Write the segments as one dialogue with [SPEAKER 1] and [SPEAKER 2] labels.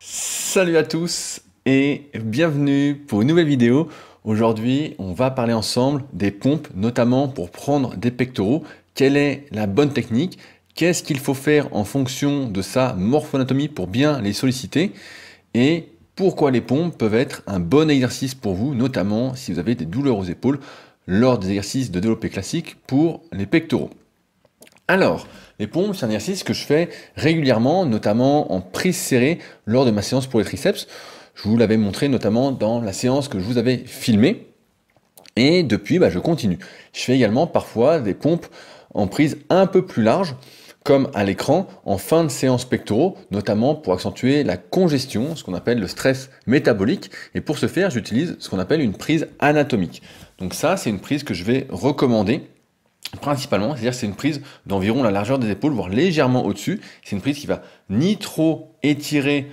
[SPEAKER 1] Salut à tous et bienvenue pour une nouvelle vidéo. Aujourd'hui, on va parler ensemble des pompes, notamment pour prendre des pectoraux. Quelle est la bonne technique Qu'est-ce qu'il faut faire en fonction de sa morphoanatomie pour bien les solliciter Et pourquoi les pompes peuvent être un bon exercice pour vous, notamment si vous avez des douleurs aux épaules lors des exercices de développé classique pour les pectoraux. Alors, les pompes, c'est un exercice que je fais régulièrement, notamment en prise serrée lors de ma séance pour les triceps. Je vous l'avais montré notamment dans la séance que je vous avais filmée. Et depuis, bah, je continue. Je fais également parfois des pompes en prise un peu plus large, comme à l'écran, en fin de séance pectoraux, notamment pour accentuer la congestion, ce qu'on appelle le stress métabolique. Et pour ce faire, j'utilise ce qu'on appelle une prise anatomique. Donc ça, c'est une prise que je vais recommander principalement, c'est-à-dire c'est une prise d'environ la largeur des épaules, voire légèrement au-dessus. C'est une prise qui va ni trop étirer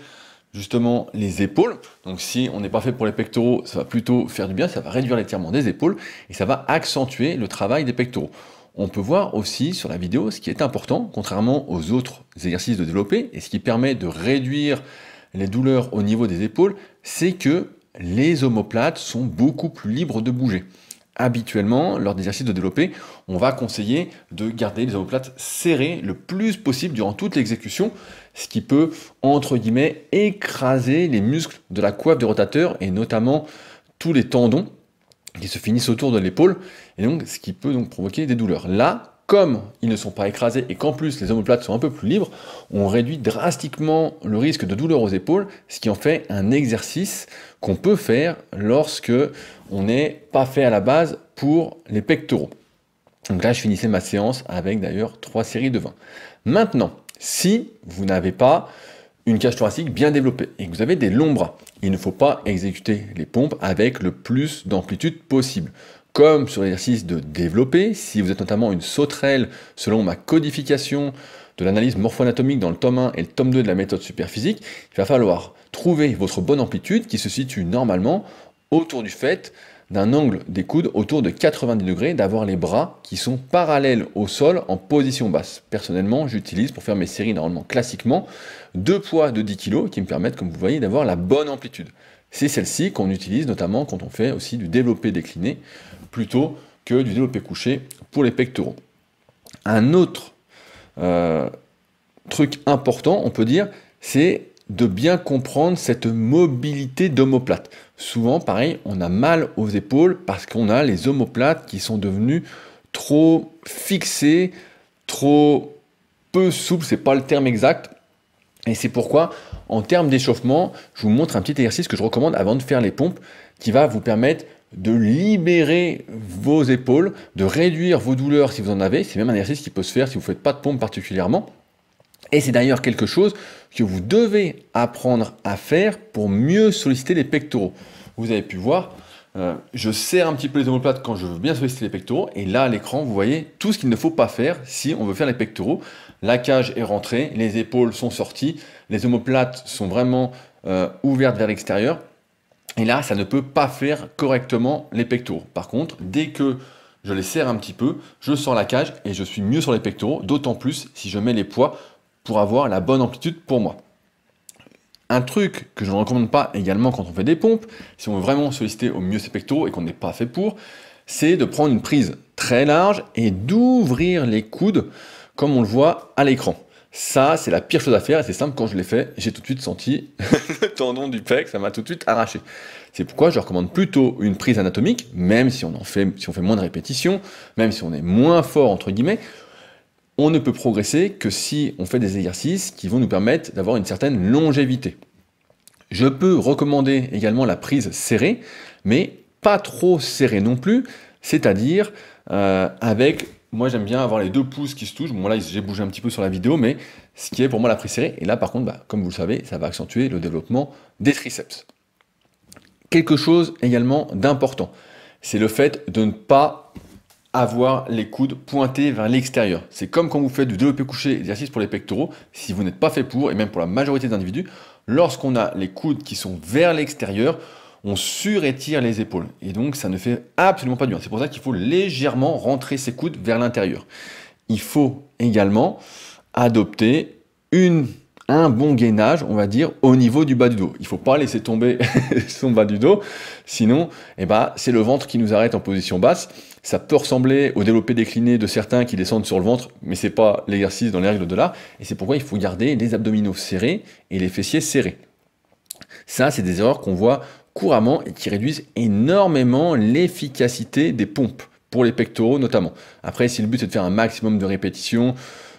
[SPEAKER 1] justement les épaules. Donc si on n'est pas fait pour les pectoraux, ça va plutôt faire du bien, ça va réduire l'étirement des épaules et ça va accentuer le travail des pectoraux. On peut voir aussi sur la vidéo ce qui est important, contrairement aux autres exercices de développer, et ce qui permet de réduire les douleurs au niveau des épaules, c'est que les omoplates sont beaucoup plus libres de bouger habituellement, lors d'exercices de développer, on va conseiller de garder les omoplates serrées le plus possible durant toute l'exécution, ce qui peut, entre guillemets, écraser les muscles de la coiffe du rotateur et notamment tous les tendons qui se finissent autour de l'épaule, et donc ce qui peut donc provoquer des douleurs. Là, comme ils ne sont pas écrasés et qu'en plus les omoplates sont un peu plus libres, on réduit drastiquement le risque de douleur aux épaules, ce qui en fait un exercice qu'on peut faire lorsque on n'est pas fait à la base pour les pectoraux. Donc là, je finissais ma séance avec d'ailleurs trois séries de 20. Maintenant, si vous n'avez pas une cage thoracique bien développée et que vous avez des longs il ne faut pas exécuter les pompes avec le plus d'amplitude possible comme sur l'exercice de développer, si vous êtes notamment une sauterelle selon ma codification de l'analyse morpho-anatomique dans le tome 1 et le tome 2 de la méthode superphysique, il va falloir trouver votre bonne amplitude qui se situe normalement autour du fait d'un angle des coudes autour de 90 degrés, d'avoir les bras qui sont parallèles au sol en position basse. Personnellement, j'utilise pour faire mes séries normalement classiquement deux poids de 10 kg qui me permettent, comme vous voyez, d'avoir la bonne amplitude c'est celle-ci qu'on utilise notamment quand on fait aussi du développé décliné plutôt que du développé couché pour les pectoraux. Un autre euh, truc important, on peut dire, c'est de bien comprendre cette mobilité d'omoplate. Souvent, pareil, on a mal aux épaules parce qu'on a les omoplates qui sont devenues trop fixées, trop peu souples, c'est pas le terme exact, et c'est pourquoi, en termes d'échauffement, je vous montre un petit exercice que je recommande avant de faire les pompes, qui va vous permettre de libérer vos épaules, de réduire vos douleurs si vous en avez. C'est même un exercice qui peut se faire si vous ne faites pas de pompes particulièrement. Et c'est d'ailleurs quelque chose que vous devez apprendre à faire pour mieux solliciter les pectoraux. Vous avez pu voir, euh, je serre un petit peu les omoplates quand je veux bien solliciter les pectoraux. Et là, à l'écran, vous voyez tout ce qu'il ne faut pas faire si on veut faire les pectoraux. La cage est rentrée, les épaules sont sorties, les omoplates sont vraiment euh, ouvertes vers l'extérieur. Et là, ça ne peut pas faire correctement les pectoraux. Par contre, dès que je les serre un petit peu, je sors la cage et je suis mieux sur les pectoraux, d'autant plus si je mets les poids pour avoir la bonne amplitude pour moi. Un truc que je ne recommande pas également quand on fait des pompes, si on veut vraiment solliciter au mieux ses pectoraux et qu'on n'est pas fait pour, c'est de prendre une prise très large et d'ouvrir les coudes comme on le voit à l'écran. Ça, c'est la pire chose à faire, et c'est simple, quand je l'ai fait, j'ai tout de suite senti le tendon du pec, ça m'a tout de suite arraché. C'est pourquoi je recommande plutôt une prise anatomique, même si on en fait, si on fait moins de répétitions, même si on est moins fort, entre guillemets, on ne peut progresser que si on fait des exercices qui vont nous permettre d'avoir une certaine longévité. Je peux recommander également la prise serrée, mais pas trop serrée non plus, c'est-à-dire euh, avec, moi j'aime bien avoir les deux pouces qui se touchent, bon là j'ai bougé un petit peu sur la vidéo, mais ce qui est pour moi la prise serrée, et là par contre, bah, comme vous le savez, ça va accentuer le développement des triceps. Quelque chose également d'important, c'est le fait de ne pas avoir les coudes pointés vers l'extérieur. C'est comme quand vous faites du développé couché, exercice pour les pectoraux, si vous n'êtes pas fait pour, et même pour la majorité d'individus, lorsqu'on a les coudes qui sont vers l'extérieur, on surétire les épaules. Et donc ça ne fait absolument pas du bien. C'est pour ça qu'il faut légèrement rentrer ses coudes vers l'intérieur. Il faut également adopter une un bon gainage, on va dire, au niveau du bas du dos. Il ne faut pas laisser tomber son bas du dos, sinon, eh ben, c'est le ventre qui nous arrête en position basse. Ça peut ressembler au développé décliné de certains qui descendent sur le ventre, mais ce n'est pas l'exercice dans les règles de l'art. Et c'est pourquoi il faut garder les abdominaux serrés et les fessiers serrés. Ça, c'est des erreurs qu'on voit couramment et qui réduisent énormément l'efficacité des pompes, pour les pectoraux notamment. Après, si le but c'est de faire un maximum de répétitions,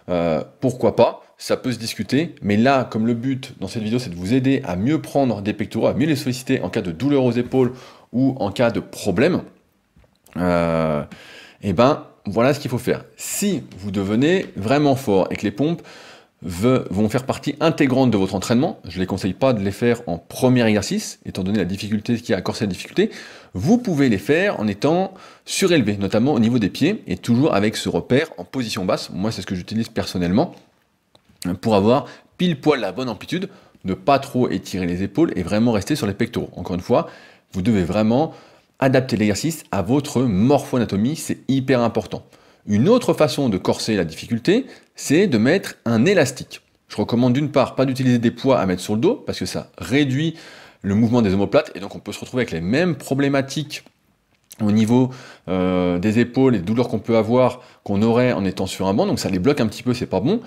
[SPEAKER 1] euh, pourquoi pas ça peut se discuter, mais là, comme le but dans cette vidéo, c'est de vous aider à mieux prendre des pectoraux, à mieux les solliciter en cas de douleur aux épaules ou en cas de problème, et euh, eh ben voilà ce qu'il faut faire. Si vous devenez vraiment fort et que les pompes vont faire partie intégrante de votre entraînement, je ne les conseille pas de les faire en premier exercice, étant donné la difficulté qui a la difficulté, vous pouvez les faire en étant surélevé, notamment au niveau des pieds, et toujours avec ce repère en position basse, moi c'est ce que j'utilise personnellement, pour avoir pile poil la bonne amplitude, ne pas trop étirer les épaules et vraiment rester sur les pectoraux. Encore une fois, vous devez vraiment adapter l'exercice à votre morpho-anatomie, c'est hyper important. Une autre façon de corser la difficulté, c'est de mettre un élastique. Je recommande d'une part pas d'utiliser des poids à mettre sur le dos parce que ça réduit le mouvement des omoplates et donc on peut se retrouver avec les mêmes problématiques au niveau euh, des épaules et des douleurs qu'on peut avoir, qu'on aurait en étant sur un banc, donc ça les bloque un petit peu, c'est pas bon.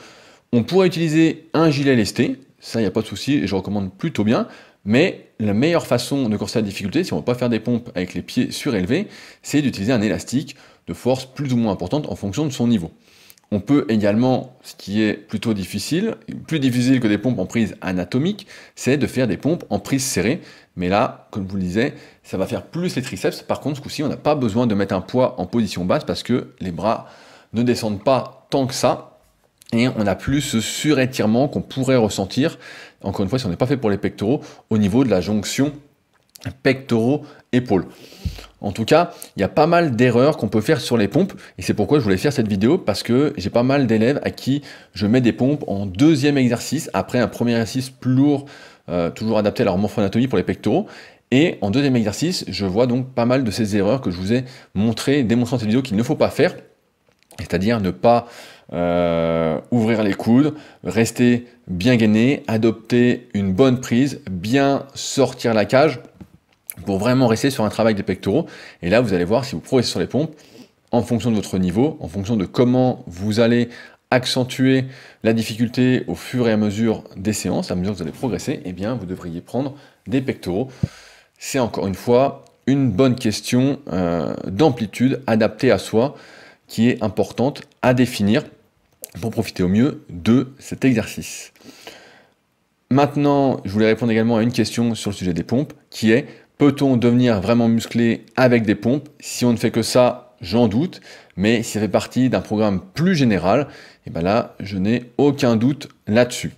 [SPEAKER 1] On pourrait utiliser un gilet lesté, ça il n'y a pas de souci et je recommande plutôt bien, mais la meilleure façon de corser la difficulté, si on ne veut pas faire des pompes avec les pieds surélevés, c'est d'utiliser un élastique de force plus ou moins importante en fonction de son niveau. On peut également, ce qui est plutôt difficile, plus difficile que des pompes en prise anatomique, c'est de faire des pompes en prise serrée. Mais là, comme je vous le disais, ça va faire plus les triceps. Par contre, ce coup-ci, on n'a pas besoin de mettre un poids en position basse parce que les bras ne descendent pas tant que ça et on n'a plus ce surétirement qu'on pourrait ressentir, encore une fois, si on n'est pas fait pour les pectoraux, au niveau de la jonction pectoraux épaule En tout cas, il y a pas mal d'erreurs qu'on peut faire sur les pompes, et c'est pourquoi je voulais faire cette vidéo, parce que j'ai pas mal d'élèves à qui je mets des pompes en deuxième exercice, après un premier exercice plus lourd, euh, toujours adapté à leur morphoanatomie pour les pectoraux, et en deuxième exercice, je vois donc pas mal de ces erreurs que je vous ai montrées, démontrant cette vidéo qu'il ne faut pas faire, c'est-à-dire ne pas euh, ouvrir les coudes, rester bien gainé, adopter une bonne prise, bien sortir la cage pour vraiment rester sur un travail des pectoraux. Et là, vous allez voir si vous progressez sur les pompes, en fonction de votre niveau, en fonction de comment vous allez accentuer la difficulté au fur et à mesure des séances, à mesure que vous allez progresser, eh bien, vous devriez prendre des pectoraux. C'est encore une fois une bonne question euh, d'amplitude adaptée à soi qui est importante à définir pour profiter au mieux de cet exercice. Maintenant, je voulais répondre également à une question sur le sujet des pompes, qui est peut-on devenir vraiment musclé avec des pompes Si on ne fait que ça, j'en doute, mais si ça fait partie d'un programme plus général, et eh bien là, je n'ai aucun doute là-dessus.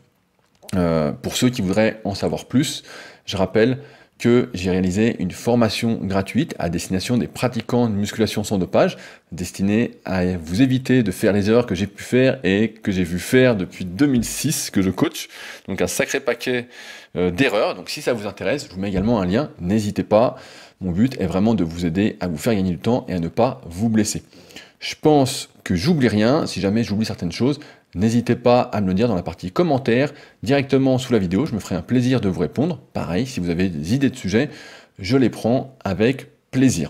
[SPEAKER 1] Euh, pour ceux qui voudraient en savoir plus, je rappelle que j'ai réalisé une formation gratuite à destination des pratiquants de musculation sans dopage, destinée à vous éviter de faire les erreurs que j'ai pu faire et que j'ai vu faire depuis 2006 que je coach. Donc un sacré paquet euh, d'erreurs. Donc si ça vous intéresse, je vous mets également un lien. N'hésitez pas. Mon but est vraiment de vous aider à vous faire gagner du temps et à ne pas vous blesser. Je pense que j'oublie rien. Si jamais j'oublie certaines choses, N'hésitez pas à me le dire dans la partie commentaires, directement sous la vidéo, je me ferai un plaisir de vous répondre. Pareil, si vous avez des idées de sujets, je les prends avec plaisir.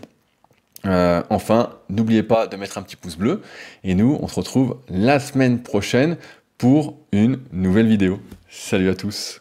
[SPEAKER 1] Euh, enfin, n'oubliez pas de mettre un petit pouce bleu et nous, on se retrouve la semaine prochaine pour une nouvelle vidéo. Salut à tous